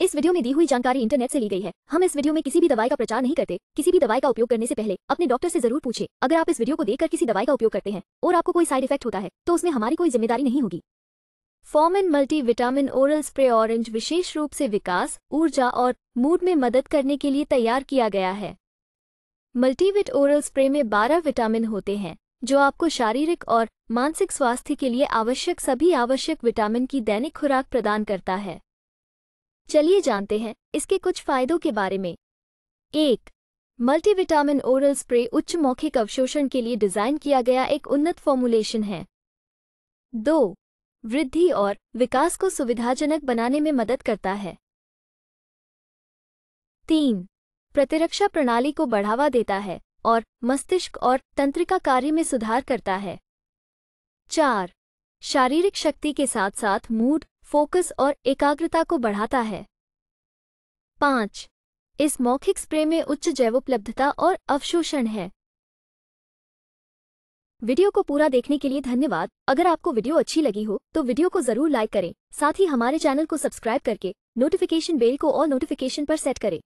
इस वीडियो में दी हुई जानकारी इंटरनेट से ली गई है हम इस वीडियो में किसी भी दवाई का प्रचार नहीं करते किसी भी दवाई का उपयोग करने से पहले अपने डॉक्टर से जरूर पूछे अगर आप इस वीडियो को देखकर किसी दवाई का उपयोग करते हैं और आपको कोई साइड इफेक्ट होता है तो उसमें हमारी कोई जिम्मेदारी नहीं होगी फॉर्मिन multi vitamin oral spray orange विशेष रूप से विकास ऊर्जा और मूड में मदद करने के लिए तैयार किया गया है मल्टीविट ओरल स्प्रे में बारह विटामिन होते हैं जो आपको शारीरिक और मानसिक स्वास्थ्य के लिए आवश्यक सभी आवश्यक विटामिन की दैनिक खुराक प्रदान करता है चलिए जानते हैं इसके कुछ फायदों के बारे में एक मल्टीविटामिन ओरल स्प्रे उच्च मौखिक अवशोषण के लिए डिज़ाइन किया गया एक उन्नत फॉर्मूलेशन है दो वृद्धि और विकास को सुविधाजनक बनाने में मदद करता है तीन प्रतिरक्षा प्रणाली को बढ़ावा देता है और मस्तिष्क और तंत्रिका कार्य में सुधार करता है चार शारीरिक शक्ति के साथ साथ मूड फोकस और एकाग्रता को बढ़ाता है पाँच इस मौखिक स्प्रे में उच्च जैवोपलब्धता और अवशोषण है वीडियो को पूरा देखने के लिए धन्यवाद अगर आपको वीडियो अच्छी लगी हो तो वीडियो को जरूर लाइक करें साथ ही हमारे चैनल को सब्सक्राइब करके नोटिफिकेशन बेल को और नोटिफिकेशन पर सेट करें